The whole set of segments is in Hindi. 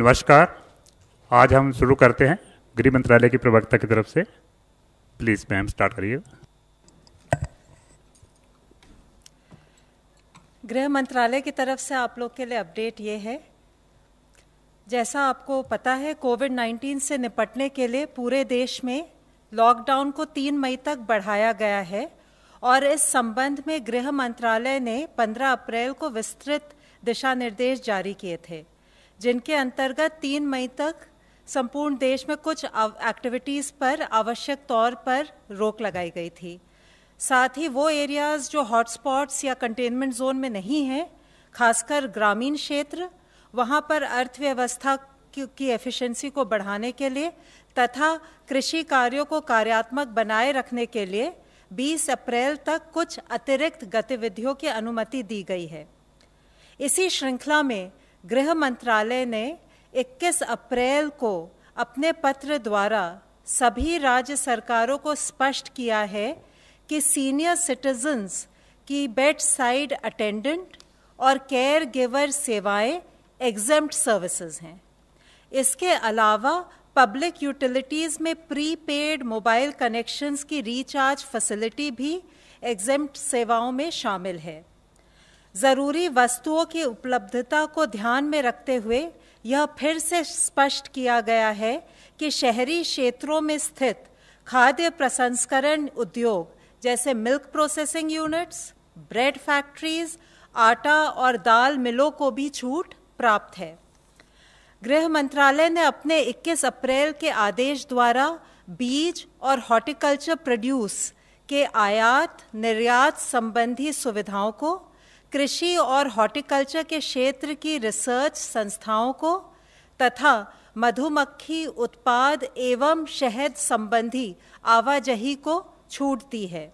नमस्कार आज हम शुरू करते हैं गृह मंत्रालय की प्रवक्ता की तरफ से प्लीज़ मैम स्टार्ट करिए गृह मंत्रालय की तरफ से आप लोग के लिए अपडेट ये है जैसा आपको पता है कोविड 19 से निपटने के लिए पूरे देश में लॉकडाउन को तीन मई तक बढ़ाया गया है और इस संबंध में गृह मंत्रालय ने 15 अप्रैल को विस्तृत दिशा निर्देश जारी किए थे जिनके अंतर्गत तीन मई तक संपूर्ण देश में कुछ एक्टिविटीज़ पर आवश्यक तौर पर रोक लगाई गई थी साथ ही वो एरियाज़ जो हॉटस्पॉट्स या कंटेनमेंट जोन में नहीं हैं खासकर ग्रामीण क्षेत्र वहाँ पर अर्थव्यवस्था की एफिशिएंसी को बढ़ाने के लिए तथा कृषि कार्यों को कार्यात्मक बनाए रखने के लिए 20 अप्रैल तक कुछ अतिरिक्त गतिविधियों की अनुमति दी गई है इसी श्रृंखला में गृह मंत्रालय ने 21 अप्रैल को अपने पत्र द्वारा सभी राज्य सरकारों को स्पष्ट किया है कि सीनियर सिटीजन्स की बेड साइड अटेंडेंट और केयर गिवर सेवाएं एग्जम्प्ट सर्विसेज हैं इसके अलावा पब्लिक यूटिलिटीज़ में प्री पेड मोबाइल कनेक्शंस की रिचार्ज फैसिलिटी भी एग्जम्प्ट सेवाओं में शामिल है ज़रूरी वस्तुओं की उपलब्धता को ध्यान में रखते हुए यह फिर से स्पष्ट किया गया है कि शहरी क्षेत्रों में स्थित खाद्य प्रसंस्करण उद्योग जैसे milk processing units bread factories आटा और दाल मिलों को भी छूट प्राप्त है गृह मंत्रालय ने अपने 21 अप्रैल के आदेश द्वारा बीज और हॉर्टिकल्चर प्रोड्यूस के आयात निर्यात संबंधी सुविधाओं को कृषि और हॉर्टिकल्चर के क्षेत्र की रिसर्च संस्थाओं को तथा मधुमक्खी उत्पाद एवं शहद संबंधी आवाजही को छूटती है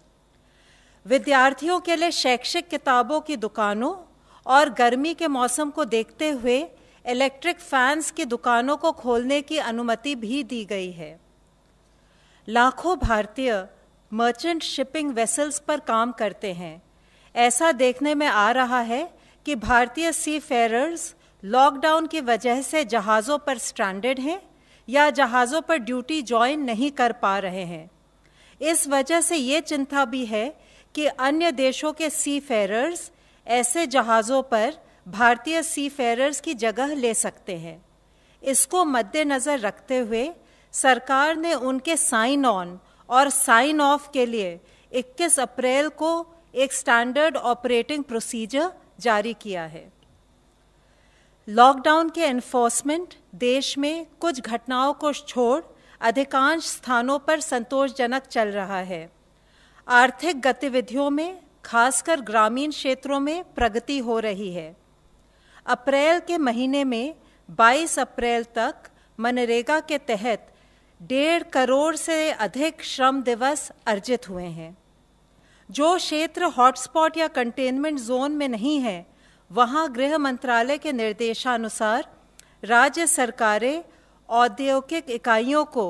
विद्यार्थियों के लिए शैक्षिक किताबों की दुकानों और गर्मी के मौसम को देखते हुए इलेक्ट्रिक फैंस की दुकानों को खोलने की अनुमति भी दी गई है लाखों भारतीय मर्चेंट शिपिंग वेसल्स पर काम करते हैं ऐसा देखने में आ रहा है कि भारतीय सी फेयरर्स लॉकडाउन की वजह से जहाज़ों पर स्ट्रैंडेड हैं या जहाज़ों पर ड्यूटी ज्वाइन नहीं कर पा रहे हैं इस वजह से ये चिंता भी है कि अन्य देशों के सी फेयरर्स ऐसे जहाज़ों पर भारतीय सी फेयरर्स की जगह ले सकते हैं इसको मद्देनज़र रखते हुए सरकार ने उनके साइन ऑन और साइन ऑफ के लिए 21 अप्रैल को एक स्टैंडर्ड ऑपरेटिंग प्रोसीजर जारी किया है लॉकडाउन के एनफोर्समेंट देश में कुछ घटनाओं को छोड़ अधिकांश स्थानों पर संतोषजनक चल रहा है आर्थिक गतिविधियों में खासकर ग्रामीण क्षेत्रों में प्रगति हो रही है अप्रैल के महीने में 22 अप्रैल तक मनरेगा के तहत डेढ़ करोड़ से अधिक श्रम दिवस अर्जित हुए हैं जो क्षेत्र हॉटस्पॉट या कंटेनमेंट जोन में नहीं है वहां गृह मंत्रालय के निर्देशानुसार राज्य सरकारें औद्योगिक इकाइयों को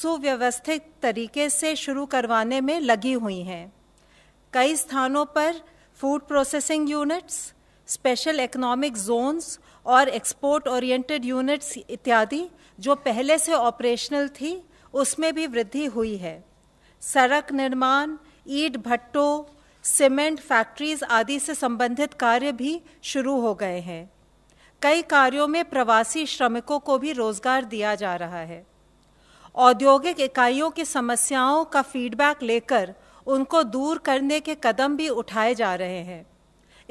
सुव्यवस्थित तरीके से शुरू करवाने में लगी हुई हैं कई स्थानों पर food processing units special economic zones और एक्सपोर्ट ओरिएंटेड यूनिट्स इत्यादि जो पहले से ऑपरेशनल थी उसमें भी वृद्धि हुई है सड़क निर्माण ईट भट्टों सीमेंट फैक्ट्रीज आदि से संबंधित कार्य भी शुरू हो गए हैं कई कार्यों में प्रवासी श्रमिकों को भी रोजगार दिया जा रहा है औद्योगिक इकाइयों की समस्याओं का फीडबैक लेकर उनको दूर करने के कदम भी उठाए जा रहे हैं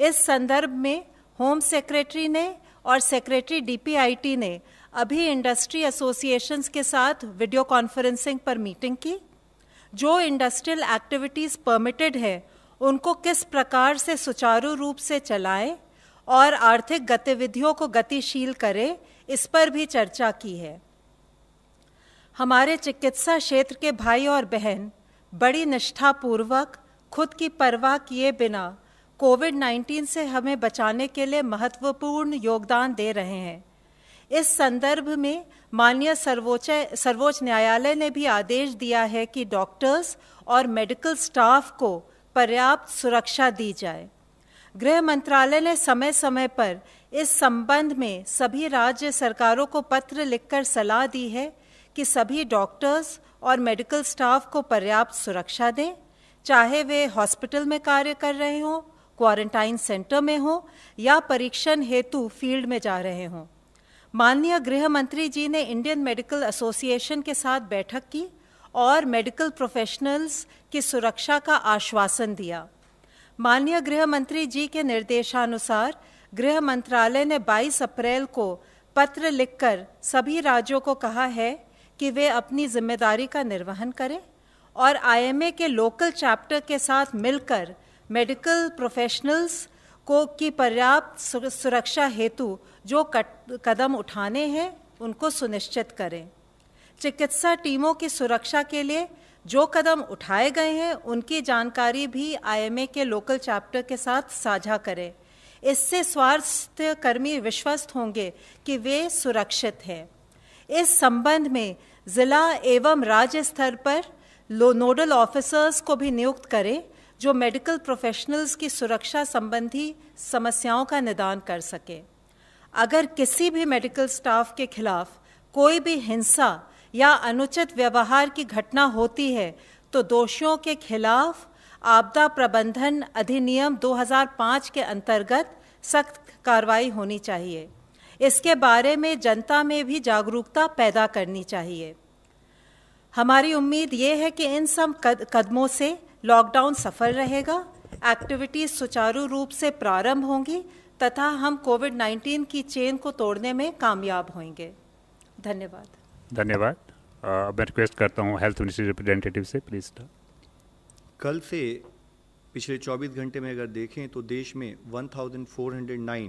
इस संदर्भ में होम सेक्रेटरी ने और सेक्रेटरी डीपीआईटी ने अभी इंडस्ट्री एसोसिएशंस के साथ वीडियो कॉन्फ्रेंसिंग पर मीटिंग की जो इंडस्ट्रियल एक्टिविटीज़ परमिटेड है उनको किस प्रकार से सुचारू रूप से चलाएं और आर्थिक गतिविधियों को गतिशील करें इस पर भी चर्चा की है हमारे चिकित्सा क्षेत्र के भाई और बहन बड़ी निष्ठापूर्वक खुद की परवाह किए बिना कोविड 19 से हमें बचाने के लिए महत्वपूर्ण योगदान दे रहे हैं इस संदर्भ में माननीय सर्वोच्च सर्वोच्च न्यायालय ने भी आदेश दिया है कि डॉक्टर्स और मेडिकल स्टाफ को पर्याप्त सुरक्षा दी जाए गृह मंत्रालय ने समय समय पर इस संबंध में सभी राज्य सरकारों को पत्र लिखकर सलाह दी है कि सभी डॉक्टर्स और मेडिकल स्टाफ को पर्याप्त सुरक्षा दें चाहे वे हॉस्पिटल में कार्य कर रहे हों क्वारंटाइन सेंटर में हों या परीक्षण हेतु फील्ड में जा रहे हों माननीय गृह मंत्री जी ने इंडियन मेडिकल एसोसिएशन के साथ बैठक की और मेडिकल प्रोफेशनल्स की सुरक्षा का आश्वासन दिया माननीय गृह मंत्री जी के निर्देशानुसार गृह मंत्रालय ने 22 अप्रैल को पत्र लिखकर सभी राज्यों को कहा है कि वे अपनी जिम्मेदारी का निर्वहन करें और आईएमए के लोकल चैप्टर के साथ मिलकर मेडिकल प्रोफेशनल्स को की पर्याप्त सुरक्षा हेतु जो कदम उठाने हैं उनको सुनिश्चित करें चिकित्सा टीमों की सुरक्षा के लिए जो कदम उठाए गए हैं उनकी जानकारी भी आईएमए के लोकल चैप्टर के साथ साझा करें इससे स्वास्थ्यकर्मी विश्वस्त होंगे कि वे सुरक्षित हैं इस संबंध में ज़िला एवं राज्य स्तर पर नोडल ऑफिसर्स को भी नियुक्त करें जो मेडिकल प्रोफेशनल्स की सुरक्षा संबंधी समस्याओं का निदान कर सकें अगर किसी भी मेडिकल स्टाफ के खिलाफ कोई भी हिंसा या अनुचित व्यवहार की घटना होती है तो दोषियों के खिलाफ आपदा प्रबंधन अधिनियम 2005 के अंतर्गत सख्त कार्रवाई होनी चाहिए इसके बारे में जनता में भी जागरूकता पैदा करनी चाहिए हमारी उम्मीद ये है कि इन सब कद, कदमों से लॉकडाउन सफल रहेगा एक्टिविटीज़ सुचारू रूप से प्रारंभ होंगी तथा हम कोविड 19 की चेन को तोड़ने में कामयाब होंगे धन्यवाद धन्यवाद अब मैं रिक्वेस्ट करता हूँ हेल्थ मिनिस्ट्री रिप्रेजेंटेटिव से प्लीज कल से पिछले 24 घंटे में अगर देखें तो देश में 1409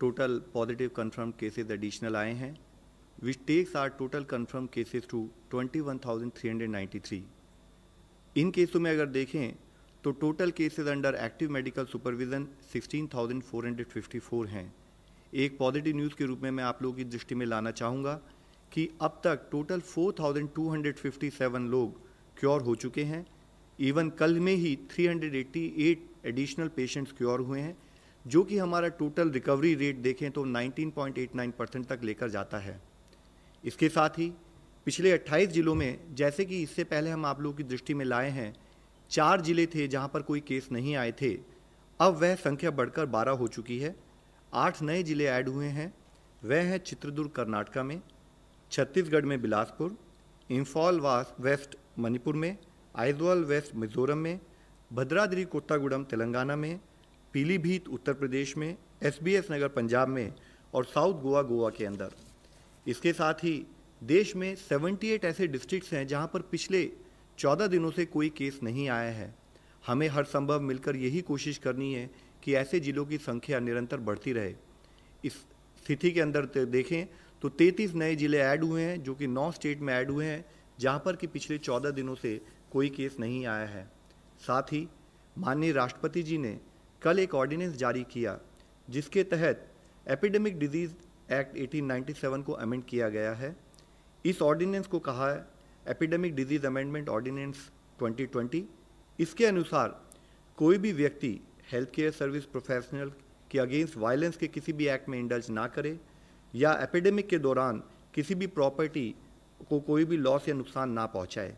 total positive confirm cases additional आए हैं which takes our total confirm cases to 21,393 इन केसों में अगर देखें तो total cases under active medical supervision 16,454 हैं एक पॉजिटिव न्यूज़ के रूप में मैं आप लोगों की दृष्टि में लाना चाहूँगा कि अब तक टोटल 4,257 लोग क्योर हो चुके हैं इवन कल में ही 388 एडिशनल पेशेंट्स क्योर हुए हैं जो कि हमारा टोटल रिकवरी रेट देखें तो 19.89 परसेंट तक लेकर जाता है इसके साथ ही पिछले 28 जिलों में जैसे कि इससे पहले हम आप लोगों की दृष्टि में लाए हैं चार जिले थे जहां पर कोई केस नहीं आए थे अब वह संख्या बढ़कर बारह हो चुकी है आठ नए जिले ऐड हुए हैं वह हैं चित्रदुर्ग कर्नाटका में छत्तीसगढ़ में बिलासपुर इम्फॉल वेस्ट मणिपुर में आइजवाल वेस्ट मिजोरम में भद्राद्री कोत्तागुडम तेलंगाना में पीलीभीत उत्तर प्रदेश में एसबीएस नगर पंजाब में और साउथ गोवा गोवा के अंदर इसके साथ ही देश में 78 ऐसे डिस्ट्रिक्ट्स हैं जहां पर पिछले चौदह दिनों से कोई केस नहीं आया है हमें हर संभव मिलकर यही कोशिश करनी है कि ऐसे जिलों की संख्या निरंतर बढ़ती रहे इस स्थिति के अंदर देखें तो 33 नए जिले ऐड हुए हैं जो कि नौ स्टेट में ऐड हुए हैं जहां पर कि पिछले 14 दिनों से कोई केस नहीं आया है साथ ही माननीय राष्ट्रपति जी ने कल एक ऑर्डिनेंस जारी किया जिसके तहत एपिडेमिक डिजीज़ एक्ट 1897 को अमेंड किया गया है इस ऑर्डिनेंस को कहा एपिडेमिक डिजीज अमेंडमेंट ऑर्डिनेंस 2020 इसके अनुसार कोई भी व्यक्ति हेल्थ केयर सर्विस प्रोफेशनल के अगेंस्ट वायलेंस के किसी भी एक्ट में इंडल्ज ना करे या एपिडेमिक के दौरान किसी भी प्रॉपर्टी को कोई भी लॉस या नुकसान ना पहुंचाए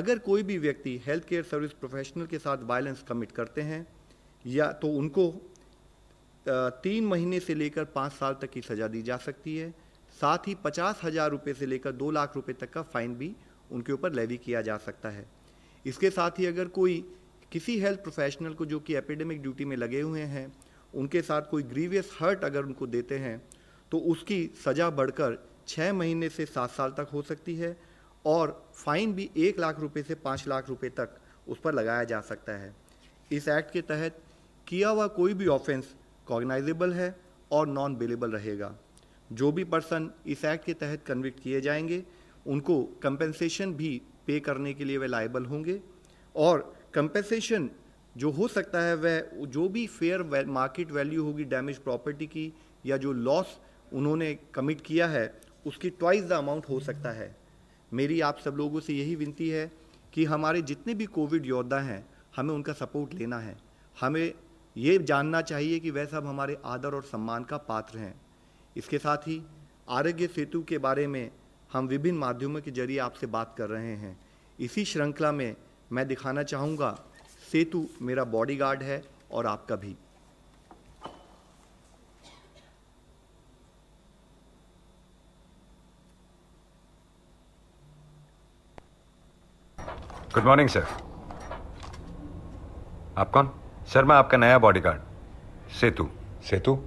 अगर कोई भी व्यक्ति हेल्थ केयर सर्विस प्रोफेशनल के साथ वायलेंस कमिट करते हैं या तो उनको तीन महीने से लेकर पाँच साल तक की सज़ा दी जा सकती है साथ ही पचास हज़ार रुपये से लेकर दो लाख रुपये तक का फाइन भी उनके ऊपर लेवी किया जा सकता है इसके साथ ही अगर कोई किसी हेल्थ प्रोफेशनल को जो कि एपिडेमिक ड्यूटी में लगे हुए हैं उनके साथ कोई ग्रीवियस हर्ट अगर उनको देते हैं तो उसकी सज़ा बढ़कर छः महीने से सात साल तक हो सकती है और फाइन भी एक लाख रुपए से पाँच लाख रुपए तक उस पर लगाया जा सकता है इस एक्ट के तहत किया हुआ कोई भी ऑफेंस कॉग्नाइजेबल है और नॉन बेलेबल रहेगा जो भी पर्सन इस एक्ट के तहत कन्विक्ट किए जाएंगे उनको कंपेंसेशन भी पे करने के लिए वे लाइबल होंगे और कंपेंसेशन जो हो सकता है वह जो भी फेयर मार्केट वैल्यू होगी डैमेज प्रॉपर्टी की या जो लॉस उन्होंने कमिट किया है उसकी ट्वाइस द अमाउंट हो सकता है मेरी आप सब लोगों से यही विनती है कि हमारे जितने भी कोविड योद्धा हैं हमें उनका सपोर्ट लेना है हमें ये जानना चाहिए कि वह सब हमारे आदर और सम्मान का पात्र हैं इसके साथ ही आरोग्य सेतु के बारे में हम विभिन्न माध्यमों के जरिए आपसे बात कर रहे हैं इसी श्रृंखला में मैं दिखाना चाहूँगा सेतु मेरा बॉडीगार्ड है और आपका भी गुड मॉर्निंग सर आप कौन सर मैं आपका नया बॉडीगार्ड सेतु सेतु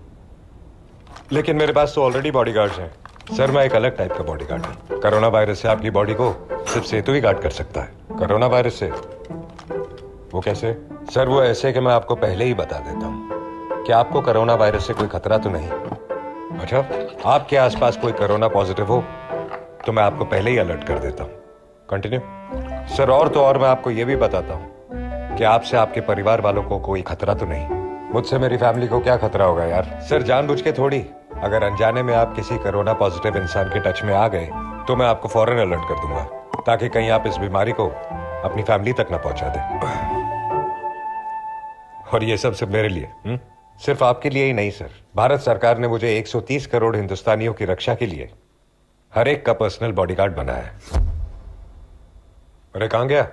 लेकिन मेरे पास तो ऑलरेडी बॉडीगार्ड्स हैं सर मैं एक अलग टाइप का बॉडी गार्ड हूँ कोरोना वायरस से आपकी बॉडी को सिर्फ सेतु ही गार्ड कर सकता है कोरोना वायरस से वो कैसे सर वो ऐसे कि मैं आपको पहले ही बता देता हूँ कि आपको कोरोना वायरस से कोई खतरा तो नहीं अच्छा आपके आसपास कोई कोरोना पॉजिटिव हो तो मैं आपको पहले ही अलर्ट कर देता हूँ कंटिन्यू सर और तो और मैं आपको ये भी बताता हूँ कि आपसे आपके परिवार वालों को कोई खतरा तो नहीं मुझसे मेरी फैमिली को क्या खतरा होगा यार सर जानबूझ के थोड़ी अगर अनजाने में आप किसी कोरोना पॉजिटिव इंसान के टच में आ गए तो मैं आपको फॉरन अलर्ट कर दूंगा ताकि कहीं आप इस बीमारी को अपनी फैमिली तक ना पहुंचा दें और ये सब सिर्फ मेरे लिए हुँ? हम्म? सिर्फ आपके लिए ही नहीं सर भारत सरकार ने मुझे 130 करोड़ हिंदुस्तानियों की रक्षा के लिए हर एक का पर्सनल बॉडीगार्ड बनाया है अरे कहां गया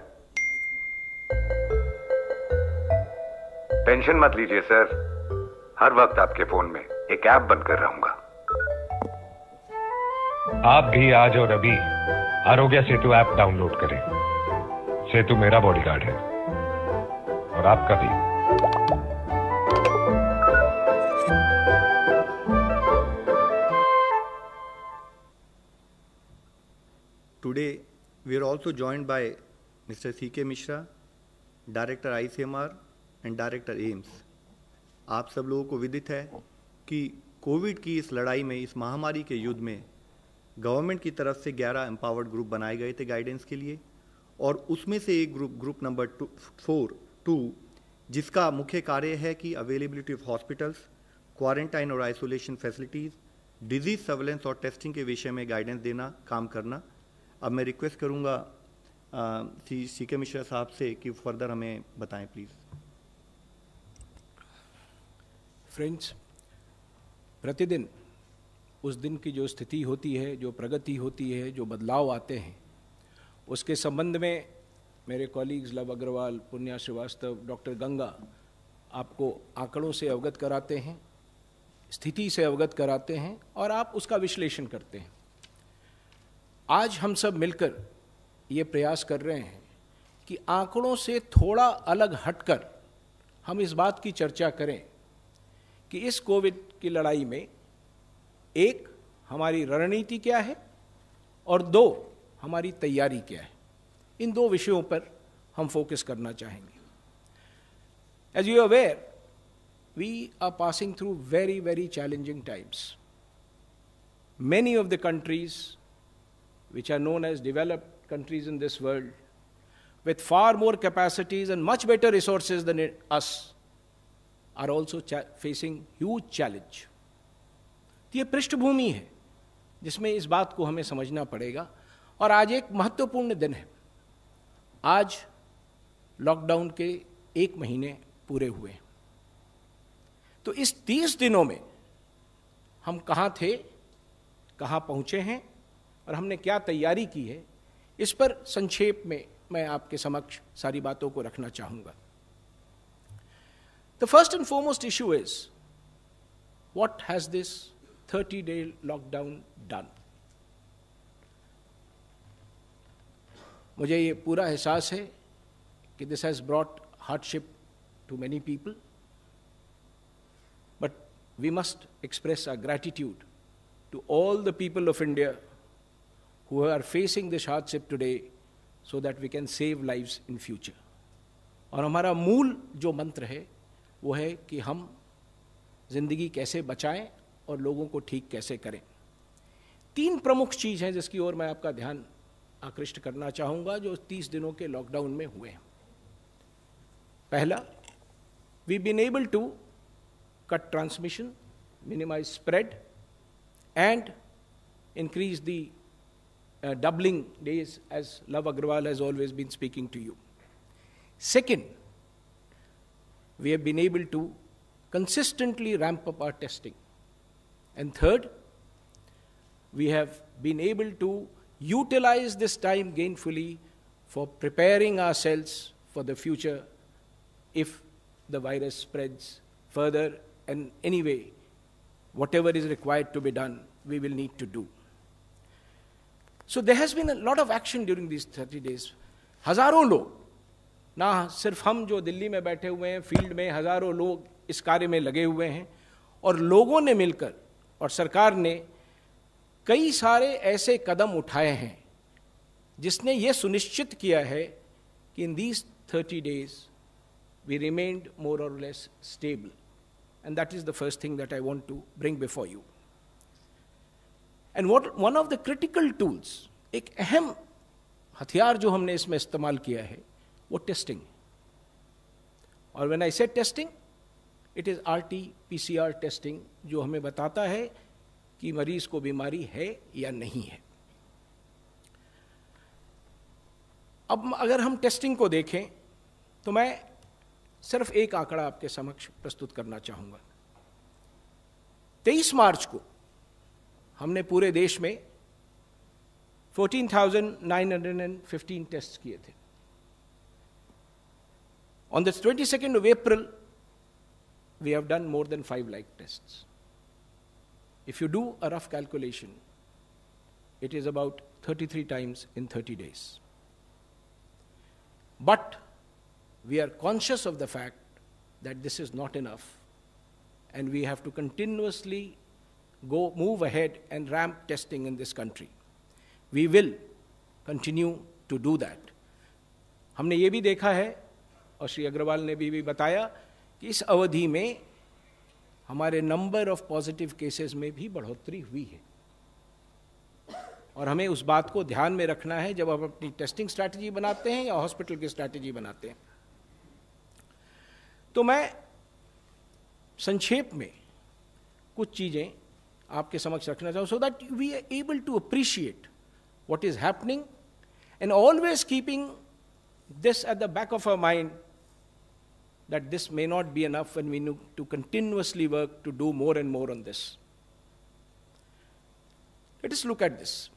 टेंशन मत लीजिए सर हर वक्त आपके फोन में एक ऐप बनकर रहूंगा आप भी आज और अभी आरोग्य सेतु ऐप डाउनलोड करें सेतु मेरा बॉडीगार्ड है और आपका भी we are are also by mister C K Mishra director ICMR and director AIIMS आप सब लोगों को विदित है कि कोविड की इस लड़ाई में इस महामारी के युद्ध में गवर्नमेंट की तरफ से 11 एम्पावर्ड ग्रुप बनाए गए थे गाइडेंस के लिए और उसमें से एक group group number four two जिसका मुख्य कार्य है कि अवेलेबिलिटी ऑफ हॉस्पिटल्स क्वारंटाइन और आइसोलेशन फैसिलिटीज़ डिजीज सर्वेलेंस और टेस्टिंग के विषय में गाइडेंस देना काम करना अब मैं रिक्वेस्ट करूँगा सी सी के मिश्रा साहब से कि फर्दर हमें बताएं प्लीज़ फ्रेंड्स प्रतिदिन उस दिन की जो स्थिति होती है जो प्रगति होती है जो बदलाव आते हैं उसके संबंध में मेरे कॉलीग्स लव अग्रवाल पुण्या श्रीवास्तव डॉक्टर गंगा आपको आंकड़ों से अवगत कराते हैं स्थिति से अवगत कराते हैं और आप उसका विश्लेषण करते हैं आज हम सब मिलकर ये प्रयास कर रहे हैं कि आंकड़ों से थोड़ा अलग हटकर हम इस बात की चर्चा करें कि इस कोविड की लड़ाई में एक हमारी रणनीति क्या है और दो हमारी तैयारी क्या है इन दो विषयों पर हम फोकस करना चाहेंगे as you aware we are passing through very very challenging times many of the countries which are known as developed countries in this world with far more capacities and much better resources these are also facing huge challenge ये पृष्ठभूमि है जिसमें इस बात को हमें समझना पड़ेगा और आज एक महत्वपूर्ण दिन है आज लॉकडाउन के एक महीने पूरे हुए हैं तो इस तीस दिनों में हम कहाँ थे कहाँ पहुँचे हैं और हमने क्या तैयारी की है इस पर संक्षेप में मैं आपके समक्ष सारी बातों को रखना चाहूँगा The first and foremost issue is what has this 30 day lockdown done? मुझे ये पूरा एहसास है कि this has brought hardship to many people but we must express our to all the people of India who are facing this hardship today so that we can save lives in future. And our main mantra is. वो है कि हम ज़िंदगी कैसे बचाएं और लोगों को ठीक कैसे करें तीन प्रमुख चीज़ है जिसकी ओर मैं आपका ध्यान आकृष्ट करना चाहूंगा जो तीस दिनों के लॉकडाउन में हुए हैं पहला we been able to cut transmission minimise spread and increase the doubling days as Lav Agarwal has always been speaking to you second we have been able to consistently ramp up our testing. And third, we have been able to utilize this time gainfully for preparing ourselves for the future if the virus spreads further. And anyway, whatever is required to be done, we will need to do. So there has been a lot of action during these 30 days. हजारों ना सिर्फ हम जो दिल्ली में बैठे हुए हैं फील्ड में हजारों लोग इस कार्य में लगे हुए हैं और लोगों ने मिलकर और सरकार ने कई सारे ऐसे कदम उठाए हैं जिसने ये सुनिश्चित किया है कि in these thirty days we remained more or less stable and that is the first thing that I want to bring before you and what one of the critical tools एक अहम हथियार जो हमने इसमें इस्तेमाल किया है वो टेस्टिंग और when I said testing it is R T P C R testing जो हमें बताता है कि मरीज को बीमारी है या नहीं है अब अगर हम टेस्टिंग को देखें तो मैं सिर्फ एक आंकड़ा आपके समक्ष प्रस्तुत करना चाहूँगा तेईस मार्च को हमने पूरे देश में 14,915 टेस्ट किए थे On the 22nd of April, we have done more than 5 like tests. If you do a rough calculation, it is about 33 times in 30 days. But we are conscious of the fact that this is not enough, and we have to continuously go move ahead and ramp testing in this country. We will continue to do that. हमने ये भी देखा है और श्री अग्रवाल ने भी, भी बताया कि इस अवधि में हमारे नंबर ऑफ पॉजिटिव केसेस में भी बढ़ोतरी हुई है और हमें उस बात को ध्यान में रखना है जब हम अपनी टेस्टिंग स्ट्रैटेजी बनाते हैं या हॉस्पिटल की स्ट्रैटेजी बनाते हैं तो मैं संक्षेप में कुछ चीज़ें आपके समक्ष रखना चाहूँ so that we are able to appreciate what is happening and always keeping this at the back of our mind that this may not be enough and we need to continuously work to do more and more on this. Let us look at this.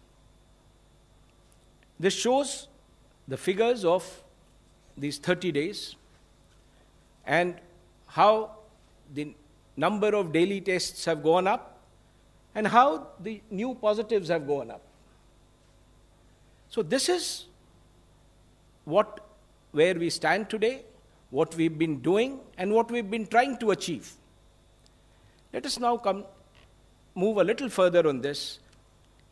This shows the figures of these 30 days and how the number of daily tests have gone up and how the new positives have gone up. So, this is what where we stand today what we've been doing and what we've been trying to achieve. Let us now come move a little further on this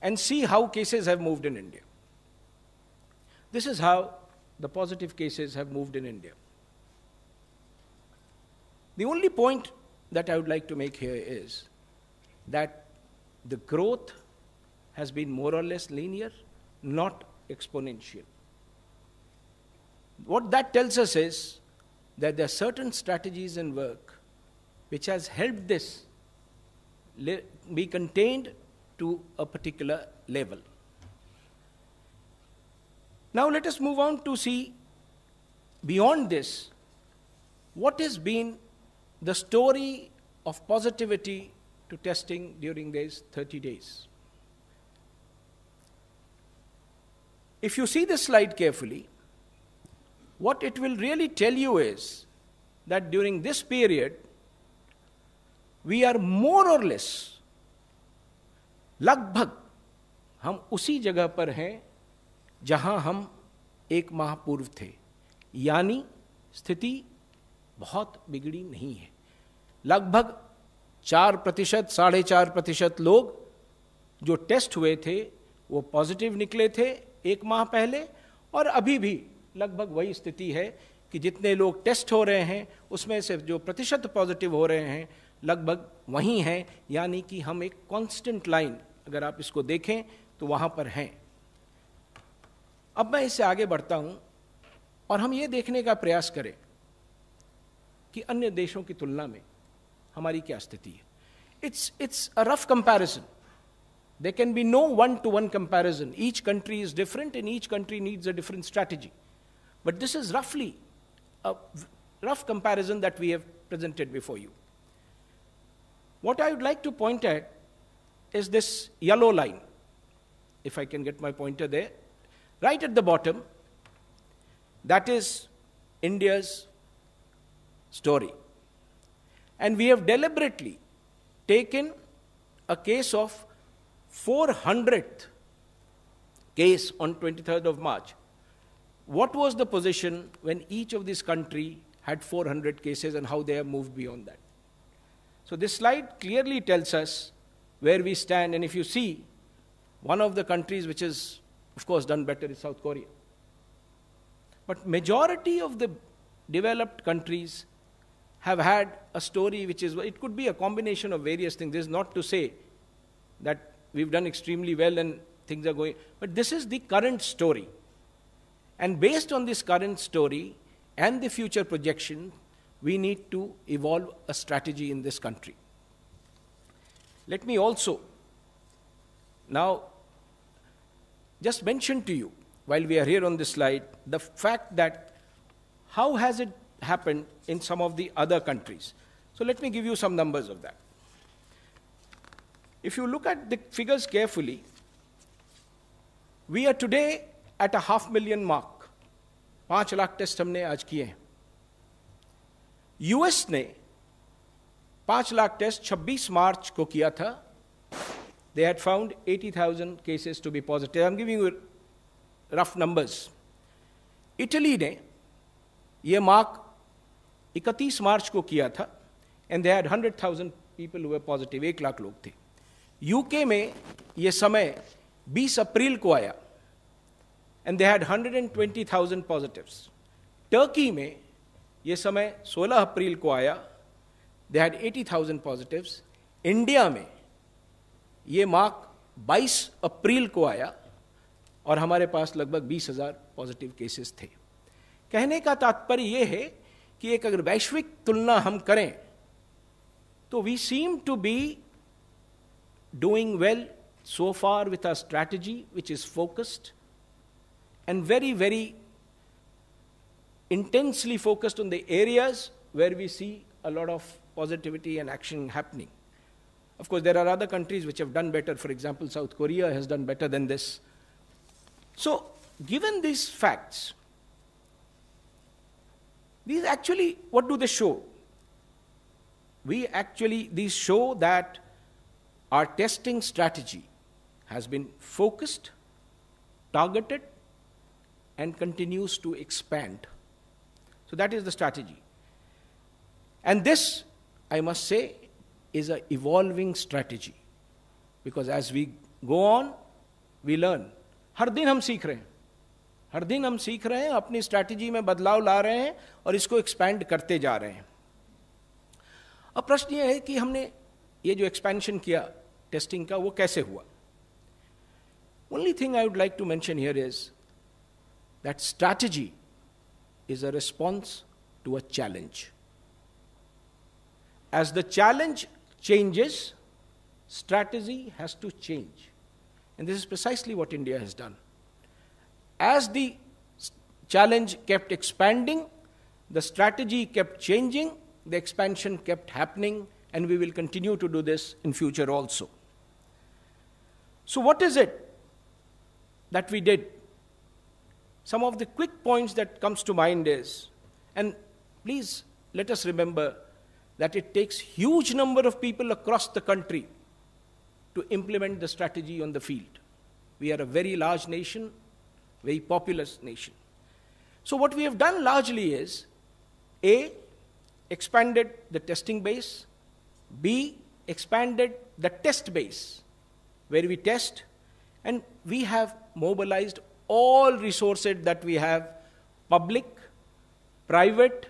and see how cases have moved in India. This is how the positive cases have moved in India. The only point that I would like to make here is that the growth has been more or less linear, not exponential. What that tells us is that there are certain strategies in work which has helped this be contained to a particular level. Now let us move on to see beyond this what has been the story of positivity to testing during these 30 days. If you see this slide carefully, what it will really tell you is that during this period, we are more or less लगभग हम उसी जगह पर हैं जहां हम एक माह पूर्व थे यानी स्थिति बहुत बिगड़ी नहीं है लगभग चार प्रतिशत साढ़े चार प्रतिशत लोग जो टेस्ट हुए थे वो पॉजिटिव निकले थे एक माह पहले और अभी भी लगभग वही स्थिति है कि जितने लोग टेस्ट हो रहे हैं उसमें से जो प्रतिशत पॉजिटिव हो रहे हैं लगभग वही हैं यानी कि हम एक कांस्टेंट लाइन अगर आप इसको देखें तो वहाँ पर हैं अब मैं इससे आगे बढ़ता हूँ और हम ये देखने का प्रयास करें कि अन्य देशों की तुलना में हमारी क्या स्थिति है it's it's a rough comparison there can be no one to one comparison each country is different and each country needs a different strategy But this is roughly a rough comparison that we have presented before you. What I would like to point at is this yellow line, if I can get my pointer there. Right at the bottom, that is India's story. And we have deliberately taken a case of 400th case on 23rd of March what was the position when each of these country had 400 cases and how they have moved beyond that. So this slide clearly tells us where we stand. And if you see, one of the countries which is, of course, done better is South Korea. But majority of the developed countries have had a story which is, it could be a combination of various things. This is not to say that we've done extremely well and things are going, but this is the current story. And based on this current story and the future projection, we need to evolve a strategy in this country. Let me also now just mention to you, while we are here on this slide, the fact that how has it happened in some of the other countries. So let me give you some numbers of that. If you look at the figures carefully, we are today at a half million mark पांच लाख टेस्ट हमने आज किए हैं यूएस ने पांच लाख टेस्ट 26 मार्च को किया था they had found 80,000 cases to be positive I'm giving you rough numbers Italy ने यह मार्क 31 मार्च को किया था एंड दे हैड 100,000 पीपल हुए पॉजिटिव एक लाख लोग थे यूके में यह समय 20 अप्रैल को आया and they had 120,000 positives Turkey में ये समय 16 अप्रैल को आया दे हैड 80,000 पॉजिटिव्स इंडिया में ये मार्क 22 अप्रैल को आया और हमारे पास लगभग 20,000 पॉजिटिव केसेस थे कहने का तात्पर्य यह है कि एक अगर वैश्विक तुलना हम करें तो we seem to be doing well so far with our strategy which is focused and very, very intensely focused on the areas where we see a lot of positivity and action happening. Of course, there are other countries which have done better. For example, South Korea has done better than this. So, given these facts, these actually, what do they show? We actually, these show that our testing strategy has been focused, targeted, and continues to expand. So that is the strategy. And this, I must say, is an evolving strategy. Because as we go on, we learn. हर दिन हम सीख रहे हैं हर दिन हम सीख रहे हैं अपनी स्ट्रैटेजी में बदलाव ला रहे हैं और इसको एक्सपैंड करते जा रहे हैं अब प्रश्न यह है कि हमने ये जो एक्सपेंशन किया टेस्टिंग का वो कैसे हुआ only thing I would like to mention here is that strategy is a response to a challenge. As the challenge changes, strategy has to change. And this is precisely what India has done. As the challenge kept expanding, the strategy kept changing, the expansion kept happening, and we will continue to do this in future also. So, what is it that we did some of the quick points that comes to mind is, and please let us remember that it takes huge number of people across the country to implement the strategy on the field. We are a very large nation, very populous nation. So what we have done largely is, A, expanded the testing base, B, expanded the test base, where we test, and we have mobilized all resources that we have, public, private,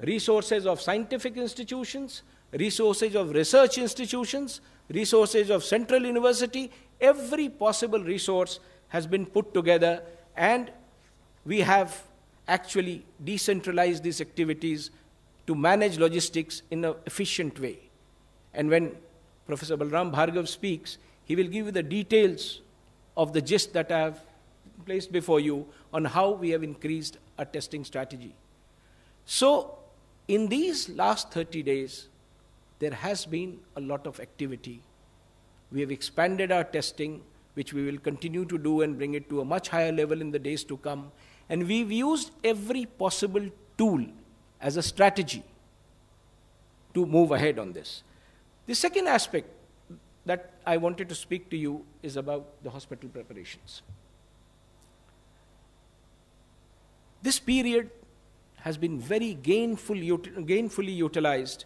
resources of scientific institutions, resources of research institutions, resources of central university, every possible resource has been put together and we have actually decentralized these activities to manage logistics in an efficient way. And when Professor Balram Bhargav speaks, he will give you the details of the gist that I have placed before you on how we have increased our testing strategy. So, in these last 30 days, there has been a lot of activity. We have expanded our testing, which we will continue to do and bring it to a much higher level in the days to come. And we've used every possible tool as a strategy to move ahead on this. The second aspect that I wanted to speak to you is about the hospital preparations. This period has been very gainful, gainfully utilized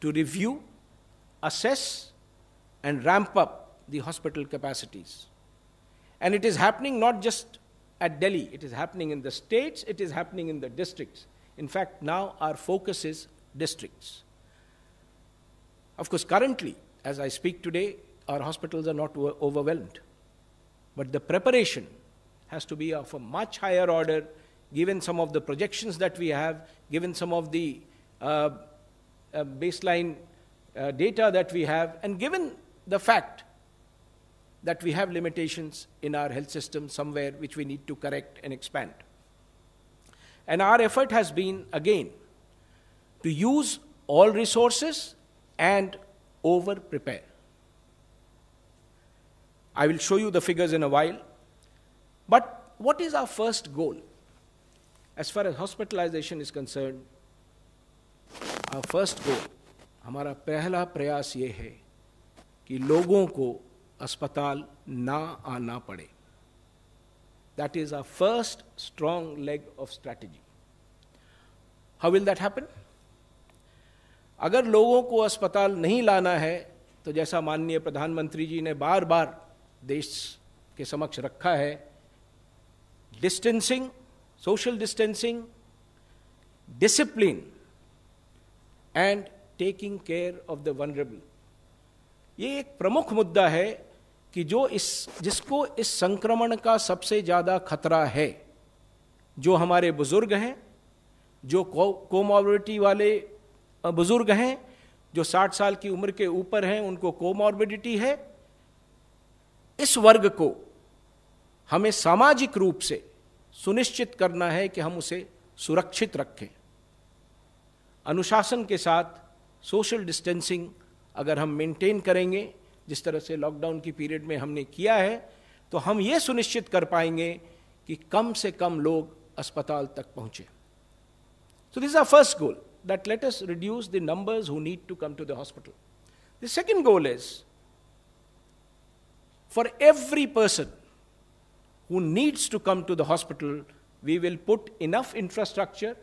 to review, assess, and ramp up the hospital capacities. And it is happening not just at Delhi, it is happening in the states, it is happening in the districts. In fact, now our focus is districts. Of course, currently, as I speak today, our hospitals are not overwhelmed. But the preparation has to be of a much higher order given some of the projections that we have, given some of the uh, uh, baseline uh, data that we have, and given the fact that we have limitations in our health system somewhere which we need to correct and expand. And our effort has been, again, to use all resources and over prepare. I will show you the figures in a while. But what is our first goal? As far as hospitalization is concerned, our first goal, हमारा पहला प्रयास ये है कि लोगों को अस्पताल ना आना पड़े That is our first strong leg of strategy. How will that happen? अगर लोगों को अस्पताल नहीं लाना है तो जैसा माननीय प्रधानमंत्री जी ने बार बार देश के समक्ष रखा है distancing social distancing, discipline, and taking care of the vulnerable. ये एक प्रमुख मुद्दा है कि जो इस जिसको इस संक्रमण का सबसे ज़्यादा खतरा है जो हमारे बुजुर्ग हैं जो कोमॉर्बिडिटी वाले बुजुर्ग हैं जो 60 साल की उम्र के ऊपर हैं उनको कोमोर्बिडिटी है इस वर्ग को हमें सामाजिक रूप से सुनिश्चित करना है कि हम उसे सुरक्षित रखें अनुशासन के साथ सोशल डिस्टेंसिंग अगर हम मेंटेन करेंगे जिस तरह से लॉकडाउन की पीरियड में हमने किया है तो हम ये सुनिश्चित कर पाएंगे कि कम से कम लोग अस्पताल तक पहुंचे so this our first goal that let us reduce the numbers who need to come to the hospital the second goal is for every person who needs to come to the hospital, we will put enough infrastructure,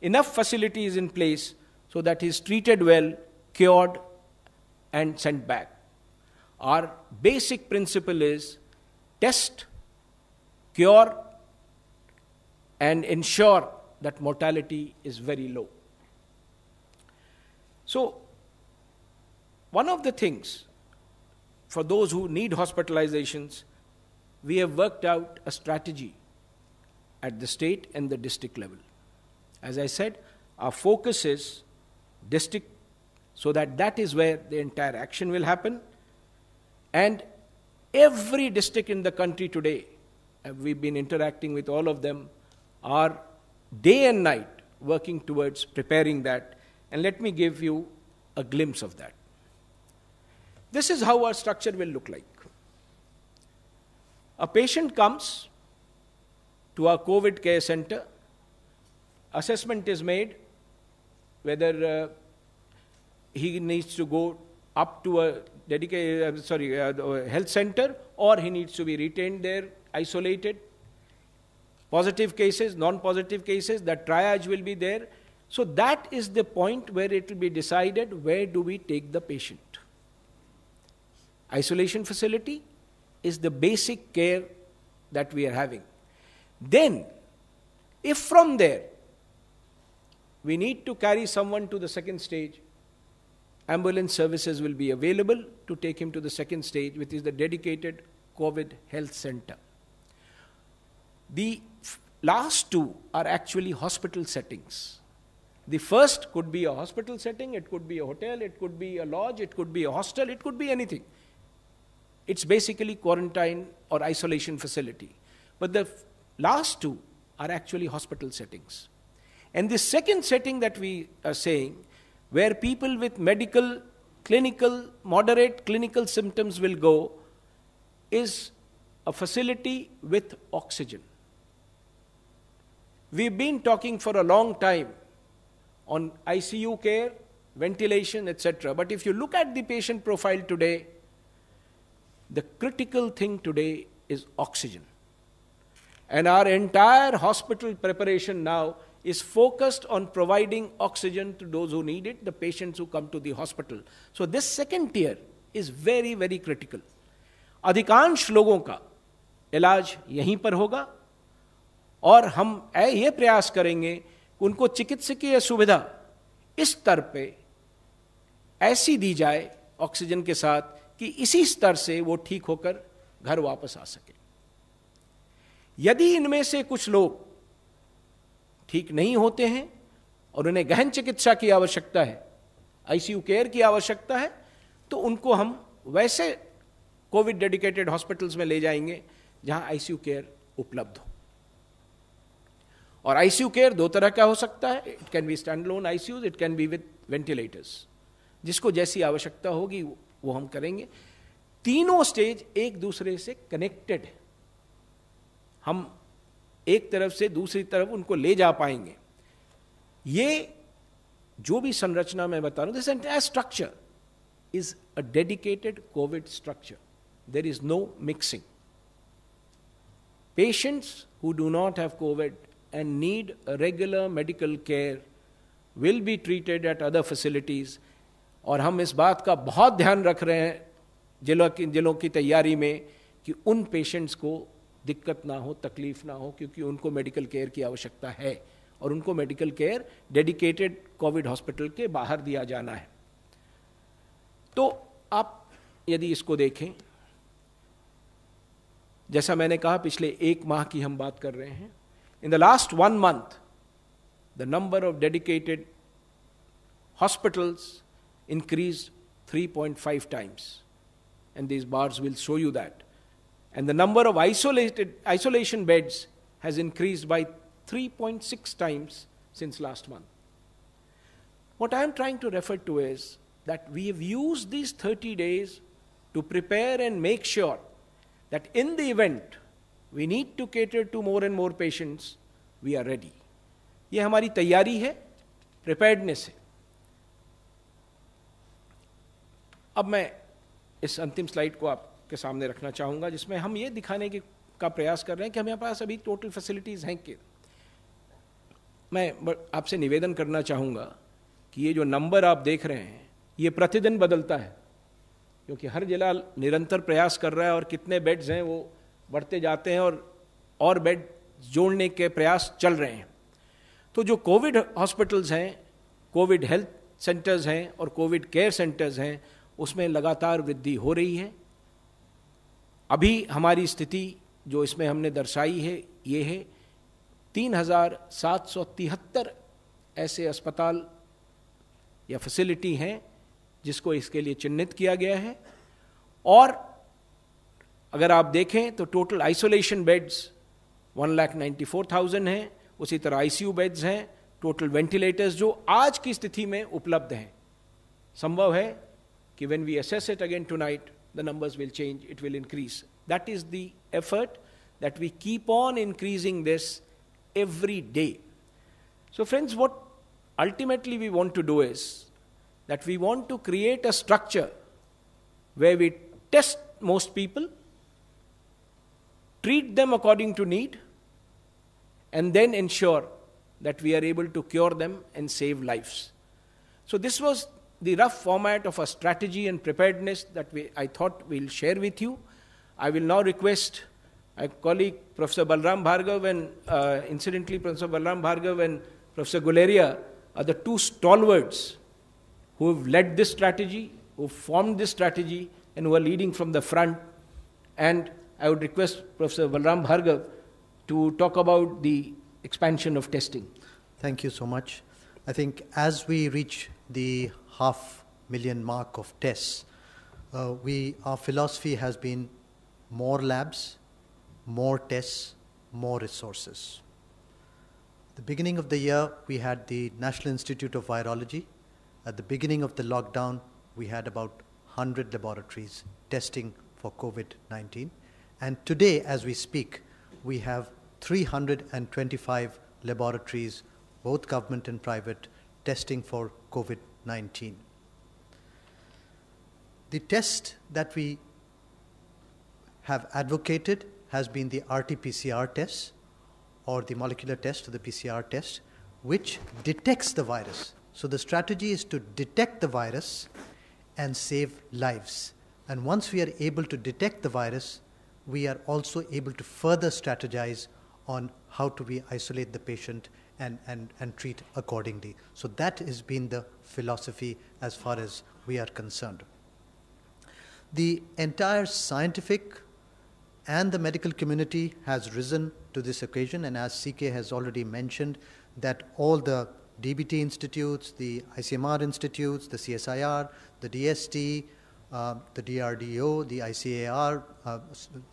enough facilities in place so that he is treated well, cured, and sent back. Our basic principle is test, cure, and ensure that mortality is very low. So, one of the things for those who need hospitalizations we have worked out a strategy at the state and the district level. As I said, our focus is district, so that that is where the entire action will happen. And every district in the country today, we've been interacting with all of them, are day and night working towards preparing that. And let me give you a glimpse of that. This is how our structure will look like. A patient comes to our COVID care center, assessment is made whether uh, he needs to go up to a dedicated, uh, sorry, uh, uh health center or he needs to be retained there, isolated. Positive cases, non-positive cases, that triage will be there. So that is the point where it will be decided where do we take the patient. Isolation facility is the basic care that we are having. Then, if from there we need to carry someone to the second stage, ambulance services will be available to take him to the second stage, which is the dedicated COVID health center. The last two are actually hospital settings. The first could be a hospital setting, it could be a hotel, it could be a lodge, it could be a hostel, it could be anything. It's basically quarantine or isolation facility. But the last two are actually hospital settings. And the second setting that we are saying, where people with medical, clinical, moderate clinical symptoms will go, is a facility with oxygen. We've been talking for a long time on ICU care, ventilation, etc. But if you look at the patient profile today, The critical thing today is oxygen. And our entire hospital preparation now is focused on providing oxygen to those who need it, the patients who come to the hospital. So this second tier is very, very critical. अधिकांश लोगों का इलाज यहीं पर होगा और हम ये प्रयास करेंगे कि उनको चिकित्सकीय सुविधा इस स्तर पे ऐसी दी जाए ऑक्सीजन के साथ कि इसी स्तर से वो ठीक होकर घर वापस आ सके यदि इनमें से कुछ लोग ठीक नहीं होते हैं और उन्हें गहन चिकित्सा की आवश्यकता है आईसीयू केयर की आवश्यकता है तो उनको हम वैसे कोविड डेडिकेटेड हॉस्पिटल्स में ले जाएंगे जहां आईसीयू केयर उपलब्ध हो और आईसीयू केयर दो तरह का हो सकता है it can be standalone ICU it can be with ventilators जिसको जैसी आवश्यकता होगी वो हम करेंगे तीनों स्टेज एक दूसरे से कनेक्टेड है हम एक तरफ से दूसरी तरफ उनको ले जा पाएंगे ये जो भी संरचना मैं बता रहा हूं this structure is a dedicated Covid structure there is no mixing patients who do not have Covid and need regular medical care will be treated at other facilities और हम इस बात का बहुत ध्यान रख रहे हैं जिलों की जिलों की तैयारी में कि उन पेशेंट्स को दिक्कत ना हो तकलीफ ना हो क्योंकि उनको मेडिकल केयर की आवश्यकता है और उनको medical care dedicated Covid hospital के बाहर दिया जाना है तो आप यदि इसको देखें जैसा मैंने कहा पिछले एक माह की हम बात कर रहे हैं in the last one month the number of dedicated hospitals increased 3.5 times. And these bars will show you that. And the number of isolated, isolation beds has increased by 3.6 times since last month. What I am trying to refer to is that we have used these 30 days to prepare and make sure that in the event we need to cater to more and more patients, we are ready. ये हमारी तैयारी है preparedness है अब मैं इस अंतिम स्लाइड को आपके सामने रखना चाहूँगा जिसमें हम ये दिखाने की का प्रयास कर रहे हैं कि हमारे पास अभी टोटल फैसिलिटीज़ हैं कि मैं आपसे निवेदन करना चाहूँगा कि ये जो नंबर आप देख रहे हैं ये प्रतिदिन बदलता है क्योंकि हर जिला निरंतर प्रयास कर रहा है और कितने बेड्स हैं वो बढ़ते जाते हैं और और बेड जोड़ने के प्रयास चल रहे हैं तो जो कोविड हॉस्पिटल्स हैं कोविड हेल्थ सेंटर्स हैं और कोविड केयर सेंटर्स हैं उसमें लगातार वृद्धि हो रही है अभी हमारी स्थिति जो इसमें हमने दर्शाई है ये है तीन हजार सात सौ तिहत्तर ऐसे अस्पताल या फैसिलिटी हैं जिसको इसके लिए चिन्हित किया गया है और अगर आप देखें तो total isolation beds one lakh ninety four thousand हैं उसी तरह आईसीयू बेड्स हैं टोटल वेंटिलेटर्स जो आज की स्थिति में उपलब्ध हैं संभव है when we assess it again tonight, the numbers will change, it will increase. That is the effort that we keep on increasing this every day. So, friends, what ultimately we want to do is that we want to create a structure where we test most people, treat them according to need, and then ensure that we are able to cure them and save lives. So, this was the rough format of a strategy and preparedness that we, I thought we'll share with you. I will now request my colleague Professor Balram Bhargav and uh, incidentally Professor Balram Bhargav and Professor Guleria are the two stalwarts who have led this strategy, who formed this strategy and who are leading from the front. And I would request Professor Balram Bhargav to talk about the expansion of testing. Thank you so much. I think as we reach the half million mark of tests, uh, we, our philosophy has been more labs, more tests, more resources. At the beginning of the year, we had the National Institute of Virology. At the beginning of the lockdown, we had about 100 laboratories testing for COVID 19. And today, as we speak, we have 325 laboratories, both government and private, testing for COVID 19. The test that we have advocated has been the RT PCR test or the molecular test or the PCR test, which detects the virus. So the strategy is to detect the virus and save lives. And once we are able to detect the virus, we are also able to further strategize on how to we isolate the patient and, and, and treat accordingly. So that has been the philosophy as far as we are concerned. The entire scientific and the medical community has risen to this occasion, and as CK has already mentioned, that all the DBT institutes, the ICMR institutes, the CSIR, the DST, uh, the DRDO, the ICAR, uh,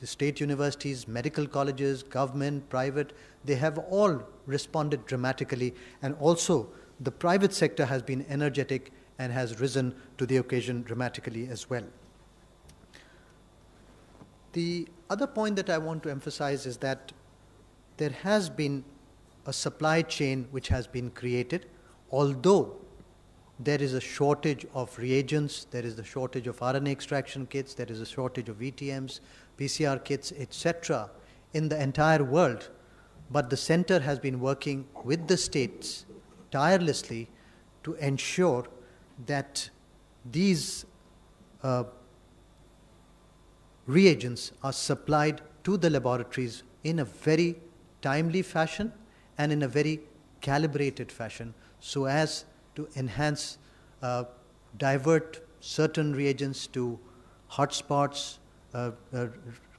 the state universities, medical colleges, government, private, they have all responded dramatically. And also, the private sector has been energetic and has risen to the occasion dramatically as well. The other point that I want to emphasize is that there has been a supply chain which has been created, although there is a shortage of reagents, there is the shortage of RNA extraction kits, there is a shortage of VTMs, PCR kits, etc., in the entire world. But the center has been working with the states tirelessly to ensure that these uh, reagents are supplied to the laboratories in a very timely fashion and in a very calibrated fashion so as to enhance, uh, divert certain reagents to hotspots, uh, uh,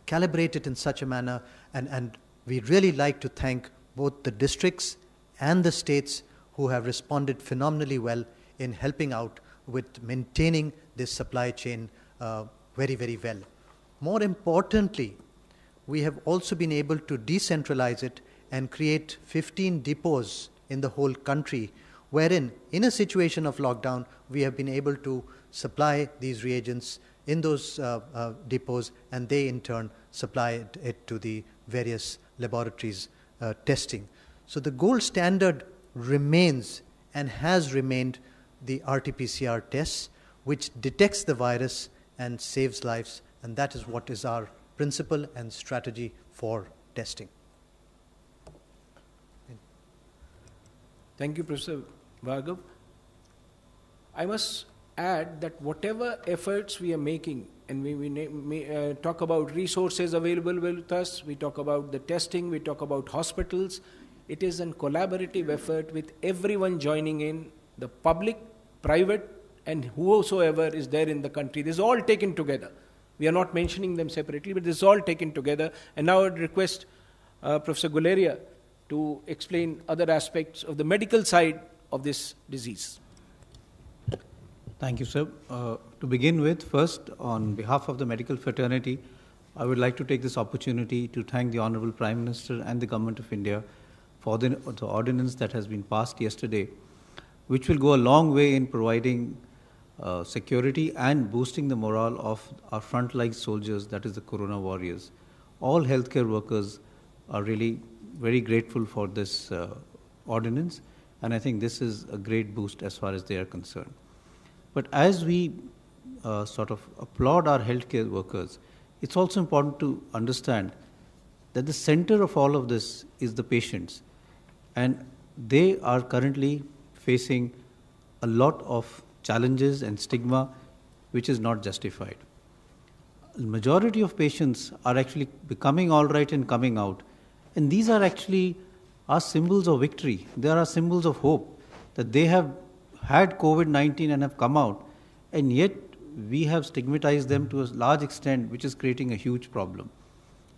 calibrate it in such a manner, and, and we really like to thank both the districts and the states who have responded phenomenally well in helping out with maintaining this supply chain uh, very, very well. More importantly, we have also been able to decentralize it and create 15 depots in the whole country wherein in a situation of lockdown, we have been able to supply these reagents in those uh, uh, depots and they in turn supply it, it to the various laboratories uh, testing. So the gold standard remains and has remained the RT-PCR test, which detects the virus and saves lives, and that is what is our principle and strategy for testing. Thank you, Professor. Bhargav, I must add that whatever efforts we are making, and we, we, uh, talk about resources available with us, we talk about the testing, we talk about hospitals, it is a collaborative effort with everyone joining in, the public, private, and whosoever is there in the country. This is all taken together. We are not mentioning them separately, but this is all taken together. And now I would request uh, Professor Guleria to explain other aspects of the medical side of this disease. Thank you, sir. Uh, to begin with, first, on behalf of the medical fraternity, I would like to take this opportunity to thank the Honorable Prime Minister and the Government of India for the, the ordinance that has been passed yesterday, which will go a long way in providing uh, security and boosting the morale of our frontline soldiers, that is the corona warriors. All healthcare workers are really very grateful for this uh, ordinance. And I think this is a great boost as far as they are concerned. But as we uh, sort of applaud our healthcare workers, it's also important to understand that the center of all of this is the patients. And they are currently facing a lot of challenges and stigma which is not justified. The Majority of patients are actually becoming all right and coming out. And these are actually are symbols of victory. They are symbols of hope that they have had COVID 19 and have come out, and yet we have stigmatized them to a large extent, which is creating a huge problem.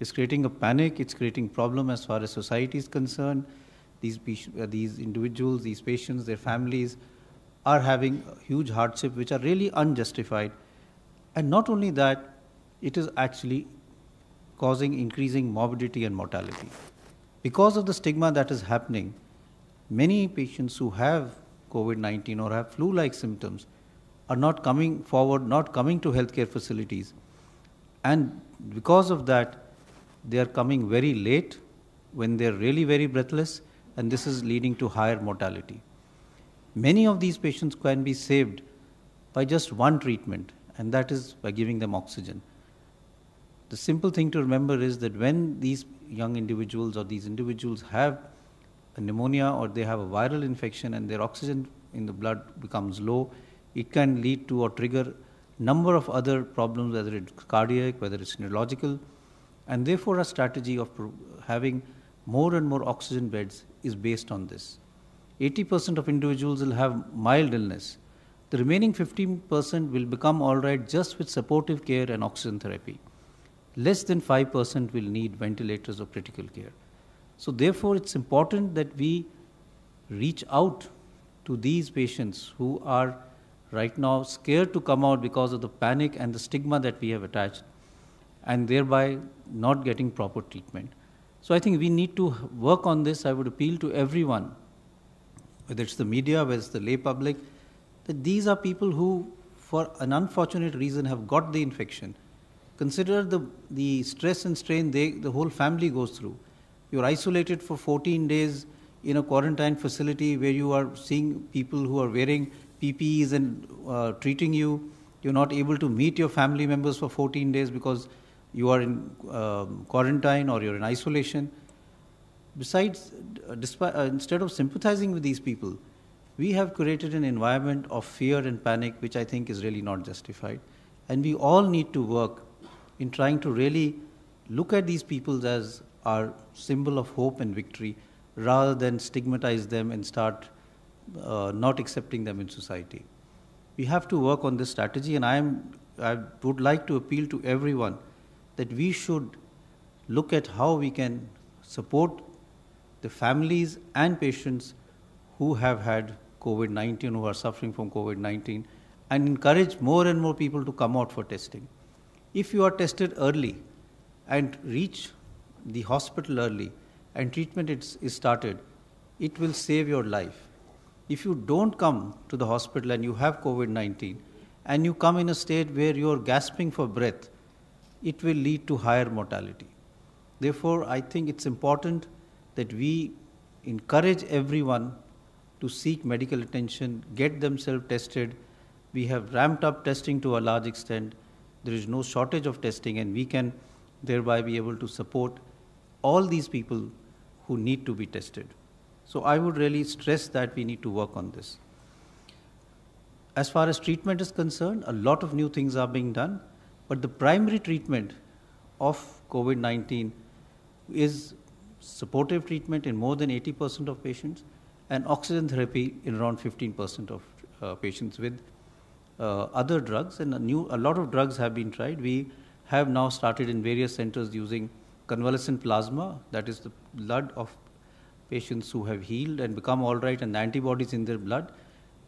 It's creating a panic, it's creating problem as far as society is concerned. These, uh, these individuals, these patients, their families are having huge hardship which are really unjustified. And not only that, it is actually causing increasing morbidity and mortality because of the stigma that is happening, many patients who have COVID 19 or have flu like symptoms are not coming forward, not coming to healthcare facilities. And because of that, they are coming very late when they're really very breathless, and this is leading to higher mortality. Many of these patients can be saved by just one treatment, and that is by giving them oxygen. The simple thing to remember is that when these young individuals or these individuals have pneumonia or they have a viral infection and their oxygen in the blood becomes low, it can lead to or trigger number of other problems, whether it's cardiac, whether it's neurological, and therefore a strategy of having more and more oxygen beds is based on this. 80% of individuals will have mild illness. The remaining 15% will become all right just with supportive care and oxygen therapy less than 5% will need ventilators or critical care. So, therefore, it's important that we reach out to these patients who are right now scared to come out because of the panic and the stigma that we have attached and thereby not getting proper treatment. So, I think we need to work on this. I would appeal to everyone, whether it's the media, whether it's the lay public, that these are people who, for an unfortunate reason, have got the infection Consider the, the stress and strain they, the whole family goes through. You're isolated for 14 days in a quarantine facility where you are seeing people who are wearing PPEs and uh, treating you. You're not able to meet your family members for 14 days because you are in um, quarantine or you're in isolation. Besides, uh, despite, uh, instead of sympathizing with these people, we have created an environment of fear and panic, which I think is really not justified. And we all need to work in trying to really look at these peoples as our symbol of hope and victory rather than stigmatize them and start uh, not accepting them in society. We have to work on this strategy, and I, am, I would like to appeal to everyone that we should look at how we can support the families and patients who have had COVID 19, who are suffering from COVID 19, and encourage more and more people to come out for testing if you are tested early and reach the hospital early and treatment is, is started, it will save your life. If you don't come to the hospital and you have COVID 19 and you come in a state where you are gasping for breath, it will lead to higher mortality. Therefore, I think it's important that we encourage everyone to seek medical attention, get themselves tested. We have ramped up testing to a large extent. There is no shortage of testing, and we can thereby be able to support all these people who need to be tested. So I would really stress that we need to work on this. As far as treatment is concerned, a lot of new things are being done, but the primary treatment of COVID-19 is supportive treatment in more than 80% of patients and oxygen therapy in around 15% of uh, patients with uh, other drugs, and a, new, a lot of drugs have been tried. We have now started in various centers using convalescent plasma, that is the blood of patients who have healed and become all right, and the antibodies in their blood.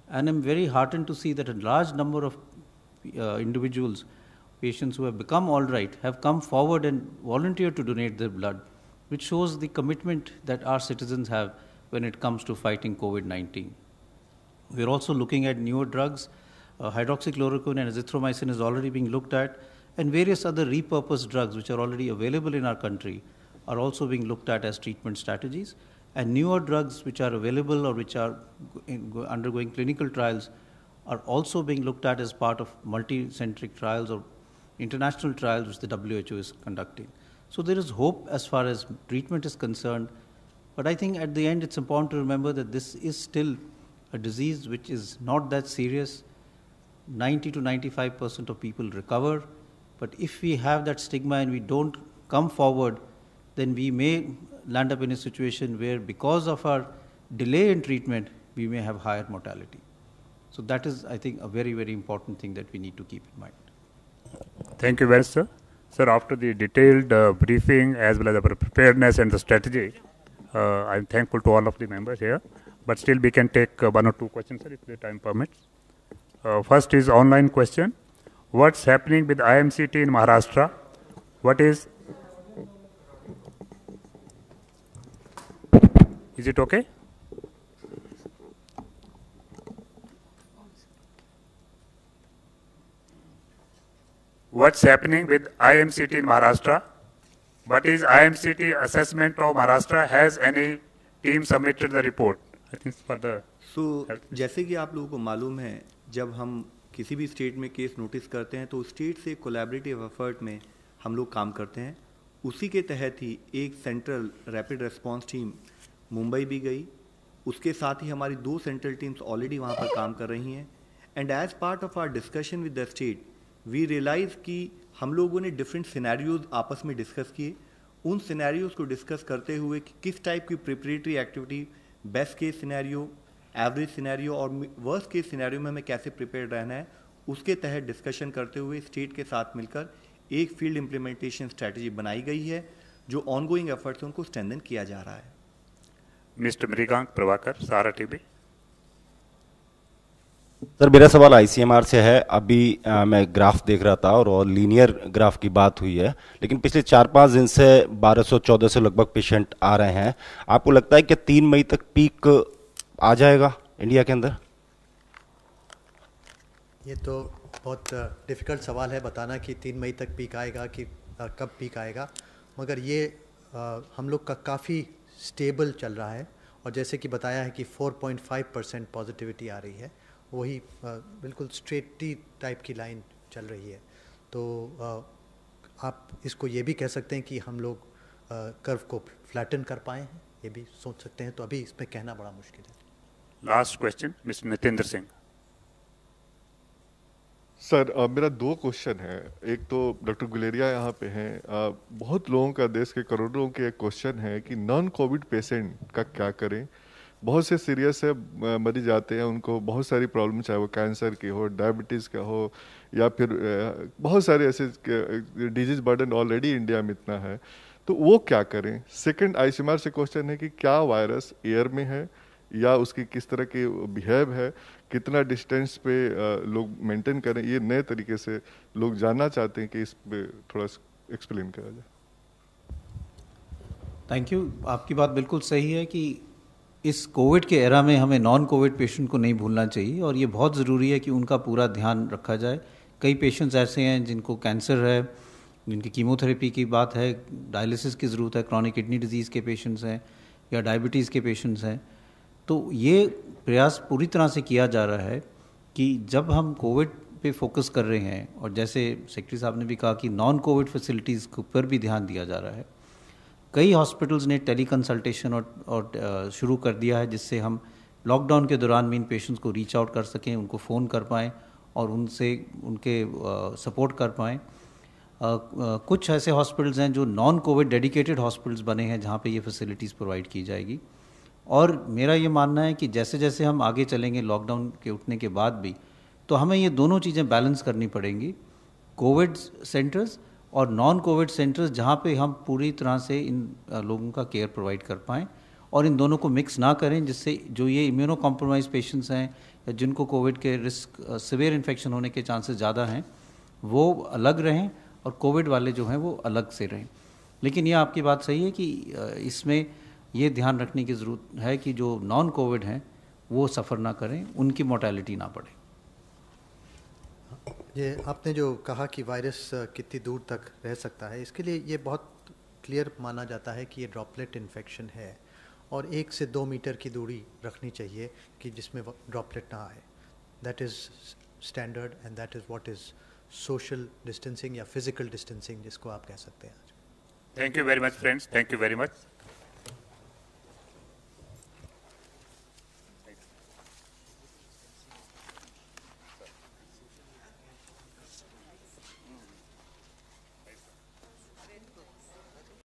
And I'm very heartened to see that a large number of uh, individuals, patients who have become all right, have come forward and volunteered to donate their blood, which shows the commitment that our citizens have when it comes to fighting COVID 19. We're also looking at newer drugs uh, hydroxychloroquine and azithromycin is already being looked at, and various other repurposed drugs which are already available in our country are also being looked at as treatment strategies. And newer drugs which are available or which are undergoing clinical trials are also being looked at as part of multicentric trials or international trials which the WHO is conducting. So there is hope as far as treatment is concerned, but I think at the end it's important to remember that this is still a disease which is not that serious. 90 to 95 percent of people recover. But if we have that stigma and we don't come forward, then we may land up in a situation where, because of our delay in treatment, we may have higher mortality. So that is, I think, a very, very important thing that we need to keep in mind. Thank you, very sir. Sir, after the detailed uh, briefing as well as the preparedness and the strategy, uh, I'm thankful to all of the members here. But still, we can take uh, one or two questions, sir, if the time permits. Uh, first is online question. What's happening with IMCT in Maharashtra? What is? Is it okay? What's happening with IMCT in Maharashtra? What is IMCT assessment of Maharashtra? Has any team submitted the report? I think for the. So जैसे कि आप लोगों को मालूम है जब हम किसी भी स्टेट में केस नोटिस करते हैं तो स्टेट से कोलैबोरेटिव एफर्ट में हम लोग काम करते हैं उसी के तहत ही एक central rapid response team Mumbai भी गई उसके साथ ही हमारी दो सेंट्रल टीम्स ऑलरेडी वहाँ पर काम कर रही हैं and as part of our discussion with the state we realise कि हम लोगों ने डिफरेंट सिनेरियोज आपस में डिस्कस किए उन सिनेरियोज को डिस्कस करते हुए कि किस टाइप की preparatory activity best case scenario average scenario और वर्स्ट के सिनेरियो में हमें कैसे प्रिपेयर रहना है उसके तहत डिस्कशन करते हुए स्टेट के साथ मिलकर एक फील्ड इम्प्लीमेंटेशन स्ट्रैटेजी बनाई गई है जो ऑनगोइंग एफर्ट्स उनको स्ट्रेंदन किया जा रहा है मिस्टर मृगांक प्रभाकर सारा टीवी सर मेरा सवाल आईसीएमआर से है अभी आ, मैं ग्राफ देख रहा था और, और लीनियर ग्राफ की बात हुई है लेकिन पिछले चार पांच दिन से 1200 1400 लगभग पेशेंट आ रहे हैं आपको लगता है कि तीन मई तक पीक आ जाएगा इंडिया के अंदर ये तो बहुत डिफ़िकल्ट सवाल है बताना कि तीन मई तक पीक आएगा कि कब पीक आएगा मगर ये हम लोग का काफ़ी स्टेबल चल रहा है और जैसे कि बताया है कि 4.5 परसेंट पॉजिटिविटी आ रही है वही बिल्कुल स्ट्रेटी टाइप की लाइन चल रही है तो आप इसको ये भी कह सकते हैं कि हम लोग कर्व को फ्लैटन कर पाए हैं ये भी सोच सकते हैं तो अभी इसमें कहना बड़ा मुश्किल है last question mister Nitendra Singh sir मेरा दो क्वेश्चन है एक तो डॉक्टर गुलेरिया यहाँ पे हैं uh, बहुत लोगों का देश के करोड़ों के एक क्वेश्चन है कि नॉन कोविड पेशेंट का क्या करें बहुत से सीरियस है मरीज आते हैं उनको बहुत सारी प्रॉब्लम चाहे वो कैंसर की हो डायबिटीज़ का हो या फिर uh, बहुत सारे ऐसे डिजीज़ बर्डन ऑलरेडी इंडिया में इतना है तो वो क्या करें सेकंड आईसीएमआर से क्वेश्चन है कि क्या वायरस एयर में है या उसकी किस तरह के बिहेव है कितना डिस्टेंस पे लोग मेंटेन करें ये नए तरीके से लोग जानना चाहते हैं कि इस पे थोड़ा एक्सप्लेन करा जाए थैंक यू आपकी बात बिल्कुल सही है कि इस कोविड के एरा में हमें नॉन कोविड पेशेंट को नहीं भूलना चाहिए और ये बहुत ज़रूरी है कि उनका पूरा ध्यान रखा जाए कई पेशेंट्स ऐसे हैं जिनको कैंसर है जिनकी कीमोथेरेपी की बात है डायलिसिस की ज़रूरत है क्रॉनिक किडनी डिजीज़ के पेशेंट्स हैं या डायबिटीज़ के पेशेंट्स हैं तो ये प्रयास पूरी तरह से किया जा रहा है कि जब हम कोविड पे फोकस कर रहे हैं और जैसे सेक्रेटरी साहब ने भी कहा कि नॉन कोविड फैसिलिटीज़ के ऊपर भी ध्यान दिया जा रहा है कई हॉस्पिटल्स ने टेली कंसल्टेशन और, और शुरू कर दिया है जिससे हम लॉकडाउन के दौरान भी इन पेशेंट्स को रीच आउट कर सकें उनको फ़ोन कर पाएँ और उनसे उनके सपोर्ट कर पाएँ कुछ ऐसे हॉस्पिटल्स हैं जो नॉन कोविड डेडिकेटेड हॉस्पिटल्स बने हैं जहाँ पे ये फैसिलिटीज़ प्रोवाइड की जाएगी और मेरा ये मानना है कि जैसे जैसे हम आगे चलेंगे लॉकडाउन के उठने के बाद भी तो हमें ये दोनों चीज़ें बैलेंस करनी पड़ेंगी कोविड सेंटर्स और नॉन कोविड सेंटर्स जहाँ पे हम पूरी तरह से इन लोगों का केयर प्रोवाइड कर पाएँ और इन दोनों को मिक्स ना करें जिससे जो ये इम्यूनो कॉम्प्रोमाइज पेशेंट्स हैं या जिनको कोविड के रिस्क सिवियर इन्फेक्शन होने के चांसेस ज़्यादा हैं वो अलग रहें और कोविड वाले जो हैं वो अलग से रहें लेकिन ये आपकी बात सही है कि इसमें ये ध्यान रखने की ज़रूरत है कि जो नॉन कोविड हैं वो सफ़र ना करें उनकी मोटेलिटी ना बढ़े ये आपने जो कहा कि वायरस कितनी दूर तक रह सकता है इसके लिए ये बहुत क्लियर माना जाता है कि ये ड्रॉपलेट इन्फेक्शन है और एक से दो मीटर की दूरी रखनी चाहिए कि जिसमें ड्रॉपलेट ना आए that is standard and that is what is social distancing या फिजिकल डिस्टेंसिंग जिसको आप कह सकते हैं आज thank you very much friends thank you very much